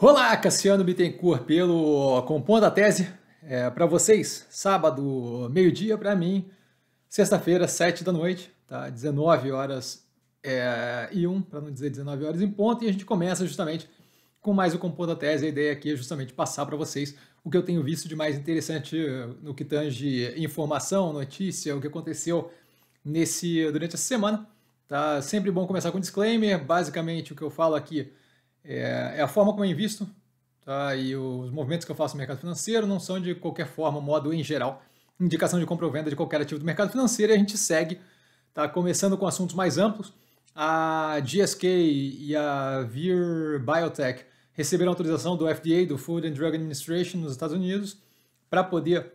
Olá, Cassiano Bittencourt, pelo Compondo a Tese. É, para vocês, sábado, meio-dia, para mim, sexta-feira, sete da noite, tá? 19 horas é, e um, para não dizer 19 horas em ponto, e a gente começa justamente com mais o Compondo a Tese. A ideia aqui é justamente passar para vocês o que eu tenho visto de mais interessante eh, no que tange informação, notícia, o que aconteceu nesse durante essa semana. Tá sempre bom começar com disclaimer. Basicamente, o que eu falo aqui é, é a forma como eu invisto, tá? E os movimentos que eu faço no mercado financeiro não são de qualquer forma, modo em geral, indicação de compra ou venda de qualquer ativo do mercado financeiro e a gente segue, tá? Começando com assuntos mais amplos. A GSK e a Vir Biotech receberam autorização do FDA, do Food and Drug Administration nos Estados Unidos, para poder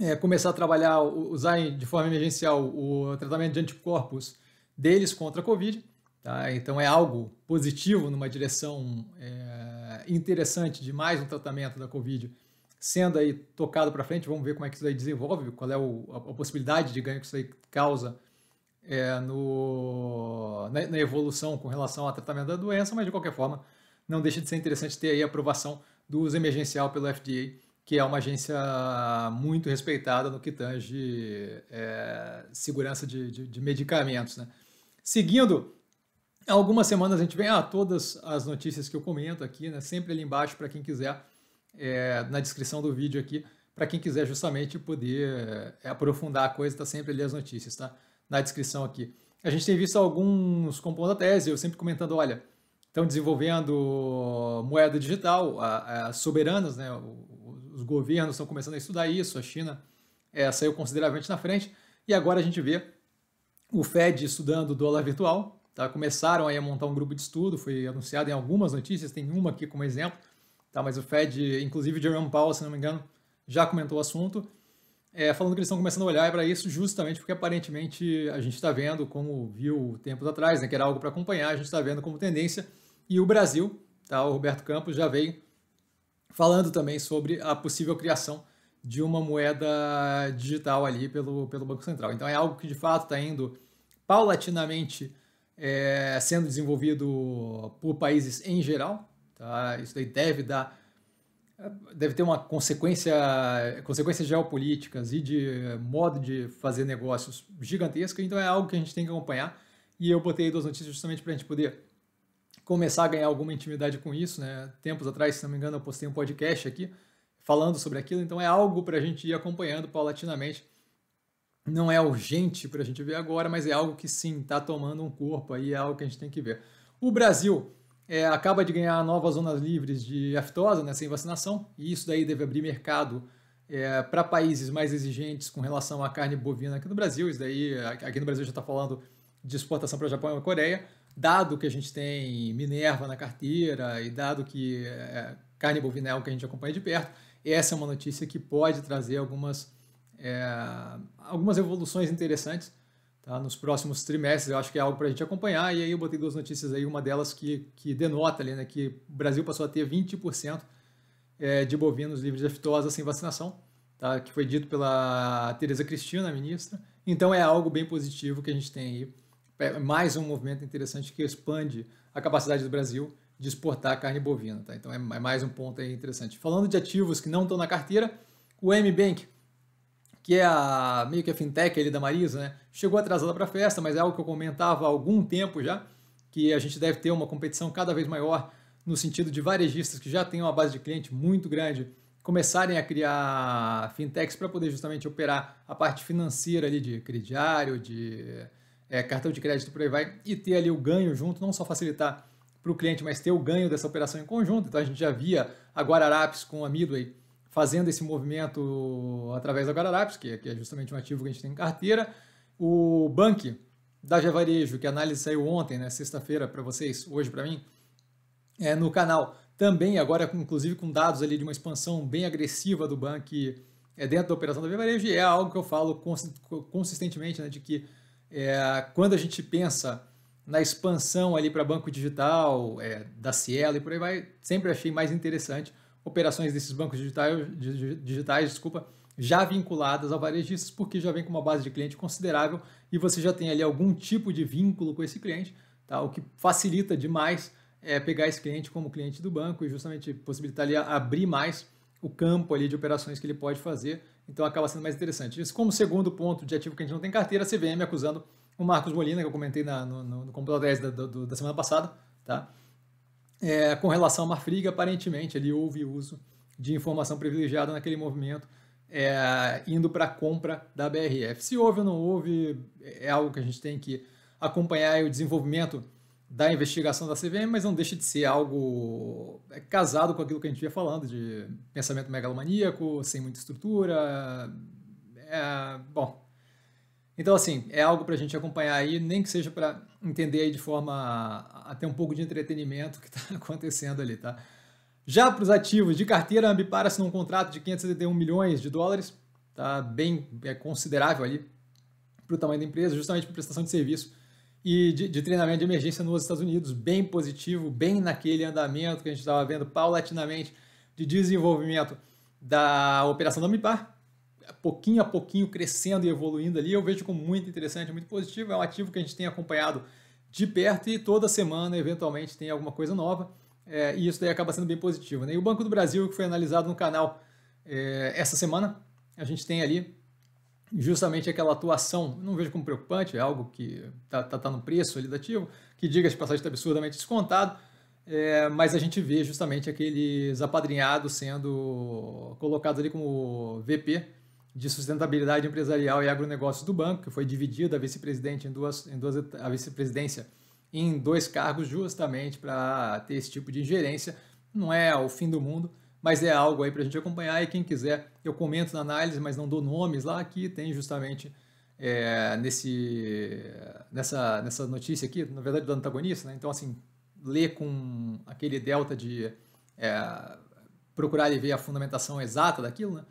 é, começar a trabalhar, usar de forma emergencial o tratamento de anticorpos deles contra a Covid. Tá? Então é algo positivo numa direção é, interessante de mais um tratamento da Covid sendo aí tocado para frente. Vamos ver como é que isso aí desenvolve, qual é o, a, a, possibilidade de ganho que isso aí causa é, no, na, na, evolução com relação ao tratamento da doença, mas de qualquer forma não deixa de ser interessante ter aí a aprovação do uso emergencial pelo FDA, que é uma agência muito respeitada no que tange é, segurança de, de, de medicamentos. Né? Seguindo Há algumas semanas a gente vem, ah, todas as notícias que eu comento aqui, né, sempre ali embaixo para quem quiser, é, na descrição do vídeo aqui, para quem quiser justamente poder é, aprofundar a coisa, está sempre ali as notícias, tá? Na descrição aqui. A gente tem visto alguns compondo a tese, eu sempre comentando, olha, estão desenvolvendo moeda digital, as soberanas, né, os governos estão começando a estudar isso, a China é, saiu consideravelmente na frente, e agora a gente vê o Fed estudando dólar virtual, Tá? Começaram aí a montar um grupo de estudo, foi anunciado em algumas notícias, tem uma aqui como exemplo, tá? mas o Fed, inclusive Jerome Powell, se não me engano, já comentou o assunto, é, falando que eles estão começando a olhar para isso justamente porque aparentemente a gente está vendo, como viu tempos atrás, né, que era algo para acompanhar, a gente está vendo como tendência, e o Brasil, tá? o Roberto Campos já veio falando também sobre a possível criação de uma moeda digital ali pelo, pelo Banco Central. Então é algo que de fato está indo paulatinamente é, sendo desenvolvido por países em geral. Tá? Isso daí deve dar deve ter uma consequência consequências geopolíticas e de modo de fazer negócios gigantesca, então é algo que a gente tem que acompanhar. E eu botei duas notícias justamente para a gente poder começar a ganhar alguma intimidade com isso, né? Tempos atrás, se não me engano, eu postei um podcast aqui falando sobre aquilo, então é algo para a gente ir acompanhando paulatinamente não é urgente para a gente ver agora, mas é algo que sim está tomando um corpo aí, é algo que a gente tem que ver. O Brasil é, acaba de ganhar novas zonas livres de aftosa, né, sem vacinação, e isso daí deve abrir mercado é, para países mais exigentes com relação à carne bovina aqui no Brasil. Isso daí, aqui no Brasil já está falando de exportação para o Japão e a Coreia, dado que a gente tem Minerva na carteira e dado que é, carne bovina é algo que a gente acompanha de perto, essa é uma notícia que pode trazer algumas é, algumas evoluções interessantes tá? nos próximos trimestres. Eu acho que é algo para a gente acompanhar. E aí eu botei duas notícias aí, uma delas que, que denota ali, né, que o Brasil passou a ter 20% é, de bovinos livres de aftosa sem vacinação, tá? que foi dito pela Tereza Cristina, ministra. Então é algo bem positivo que a gente tem aí. É mais um movimento interessante que expande a capacidade do Brasil de exportar carne bovina. Tá? Então é, é mais um ponto aí interessante. Falando de ativos que não estão na carteira, o M-Bank que é a meio que a fintech ali da Marisa, né? Chegou atrasada para a festa, mas é algo que eu comentava há algum tempo já, que a gente deve ter uma competição cada vez maior no sentido de varejistas que já têm uma base de cliente muito grande começarem a criar fintechs para poder justamente operar a parte financeira ali de crediário, de é, cartão de crédito por aí vai e ter ali o ganho junto, não só facilitar para o cliente, mas ter o ganho dessa operação em conjunto. Então a gente já via a Guararapes com a Midway fazendo esse movimento através da Guararapes, é, que, é justamente um ativo que a gente tem em carteira. O Bank da Gevarejo, que a análise saiu ontem, né, sexta-feira para vocês, hoje para mim, é no canal. Também agora, inclusive com dados ali de uma expansão bem agressiva do Bank é, dentro da operação da Gevarejo, e é algo que eu falo consistentemente, né, de que é, quando a gente pensa na expansão ali para banco digital, é, da Cielo e por aí vai, sempre achei mais interessante operações desses bancos digitais, digitais desculpa, já vinculadas ao varejistas, porque já vem com uma base de cliente considerável e você já tem ali algum tipo de vínculo com esse cliente, tá? o que facilita demais é, pegar esse cliente como cliente do banco e justamente possibilitar ali abrir mais o campo ali de operações que ele pode fazer, então acaba sendo mais interessante. Isso como segundo ponto de ativo que a gente não tem carteira, a CVM acusando o Marcos Molina, que eu comentei na, no, no, no computador 10 da, do, da semana passada, tá? É, com relação a friga aparentemente ele houve uso de informação privilegiada naquele movimento, é, indo para a compra da BRF. Se houve ou não houve, é algo que a gente tem que acompanhar o desenvolvimento da investigação da CVM, mas não deixa de ser algo é, casado com aquilo que a gente ia falando, de pensamento megalomaníaco, sem muita estrutura. É, bom, então assim, é algo para a gente acompanhar aí, nem que seja para entender aí de forma até um pouco de entretenimento o que está acontecendo ali, tá? Já para os ativos de carteira, a Ambipar assinou um contrato de 571 milhões de dólares, tá bem é considerável ali para o tamanho da empresa, justamente para prestação de serviço e de, de, treinamento de emergência nos Estados Unidos, bem positivo, bem naquele andamento que a gente estava vendo paulatinamente de desenvolvimento da operação da Ambipar pouquinho a pouquinho crescendo e evoluindo ali, eu vejo como muito interessante, muito positivo. É um ativo que a gente tem acompanhado de perto e toda semana, eventualmente, tem alguma coisa nova. É, e isso daí acaba sendo bem positivo. Né? E o Banco do Brasil, que foi analisado no canal é, essa semana, a gente tem ali justamente aquela atuação, não vejo como preocupante, é algo que está tá, tá no preço ali do ativo, que diga de passagem está absurdamente descontado, é, mas a gente vê justamente aqueles apadrinhados sendo colocados ali como VP, de Sustentabilidade Empresarial e Agronegócios do Banco, que foi dividida a vice-presidente em duas, em duas a vice-presidência em dois cargos justamente para ter esse tipo de ingerência. Não é o fim do mundo, mas é algo aí para a gente acompanhar e quem quiser eu comento na análise, mas não dou nomes lá aqui, tem justamente é, nesse, nessa, nessa notícia aqui, na verdade do antagonista, né? Então assim, lê com aquele delta de é, procurar e ver a fundamentação exata daquilo, né?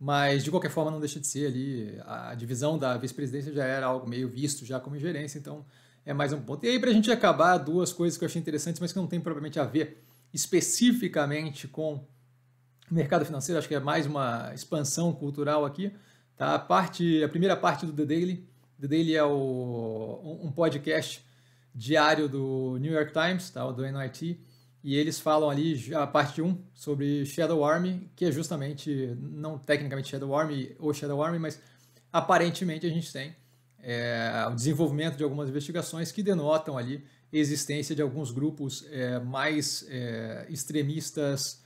Mas, de qualquer forma, não deixa de ser ali. A divisão da vice-presidência já era algo meio visto já como ingerência, então é mais um ponto. E aí, para a gente acabar, duas coisas que eu achei interessantes, mas que não tem propriamente a ver especificamente com o mercado financeiro, acho que é mais uma expansão cultural aqui. Tá? A, parte, a primeira parte do The Daily. The Daily é o, um podcast diário do New York Times, tá? O do NIT e eles falam ali, a parte 1, sobre Shadow Army, que é justamente, não tecnicamente Shadow Army ou Shadow Army, mas aparentemente a gente tem é, o desenvolvimento de algumas investigações que denotam ali a existência de alguns grupos é, mais é, extremistas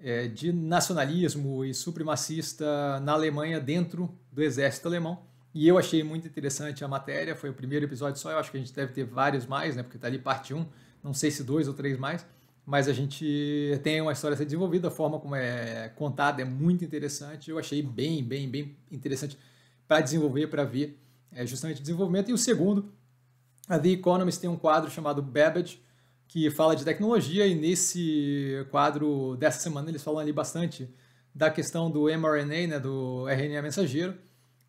é, de nacionalismo e supremacista na Alemanha dentro do exército alemão. E eu achei muito interessante a matéria, foi o primeiro episódio só, eu acho que a gente deve ter vários mais, né, porque está ali parte 1, não sei se dois ou três mais mas a gente tem uma história a ser desenvolvida, a forma como é contada é muito interessante. Eu achei bem, bem, bem interessante para desenvolver, para ver é justamente desenvolvimento. E o segundo, a The Economist tem um quadro chamado Babbage, que fala de tecnologia, e nesse quadro dessa semana eles falam ali bastante da questão do mRNA, né, do RNA mensageiro,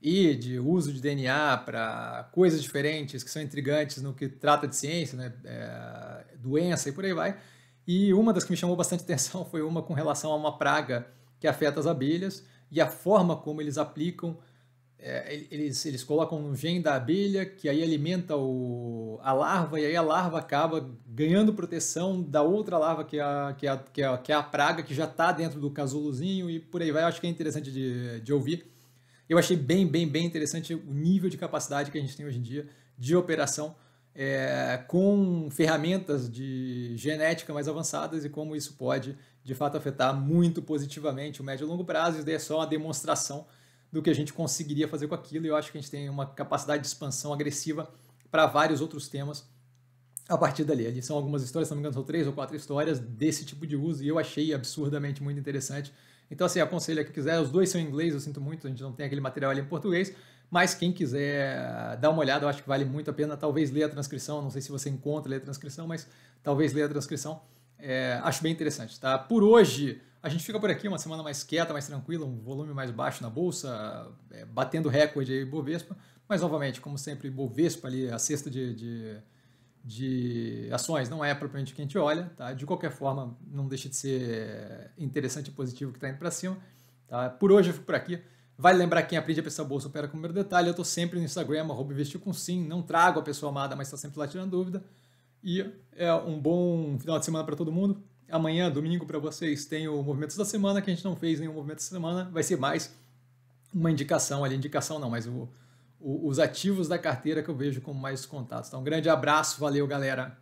e de uso de DNA para coisas diferentes que são intrigantes no que trata de ciência, né, é, doença e por aí vai. E uma das que me chamou bastante atenção foi uma com relação a uma praga que afeta as abelhas e a forma como eles aplicam. É, eles, eles colocam um gene da abelha que aí alimenta o, a larva e aí a larva acaba ganhando proteção da outra larva que é a, que é a, que é a, que é a praga que já está dentro do casulozinho e por aí vai. Eu acho que é interessante de, de ouvir. Eu achei bem, bem, bem interessante o nível de capacidade que a gente tem hoje em dia de operação é, com ferramentas de genética mais avançadas e como isso pode, de fato, afetar muito positivamente o médio e longo prazo. Isso daí é só uma demonstração do que a gente conseguiria fazer com aquilo. E eu acho que a gente tem uma capacidade de expansão agressiva para vários outros temas a partir dali. Ali são algumas histórias, se não me engano, são três ou quatro histórias desse tipo de uso e eu achei absurdamente muito interessante. Então, assim, aconselho a quem quiser. Os dois são em inglês, eu sinto muito, a gente não tem aquele material ali em português, mas quem quiser dar uma olhada, eu acho que vale muito a pena. Talvez ler a transcrição, não sei se você encontra ler a transcrição, mas talvez ler a transcrição. É, acho bem interessante, tá? Por hoje, a gente fica por aqui, uma semana mais quieta, mais tranquila, um volume mais baixo na bolsa, é, batendo recorde aí, Bovespa. Mas, novamente, como sempre, Bovespa ali, a cesta de, de, de ações não é propriamente o que a gente olha, tá? De qualquer forma, não deixa de ser interessante e positivo que está indo para cima. Tá? Por hoje, eu fico por aqui. Vale lembrar quem aprende a pensar bolsa opera com o primeiro detalhe. Eu estou sempre no Instagram, arroba investir com sim. Não trago a pessoa amada, mas está sempre lá tirando dúvida. E é um bom final de semana para todo mundo. Amanhã, domingo, para vocês, tem o Movimentos da Semana, que a gente não fez nenhum Movimento da Semana. Vai ser mais uma indicação ali, indicação não, mas o, o, os ativos da carteira que eu vejo como mais contatos. Então, um grande abraço, valeu, galera!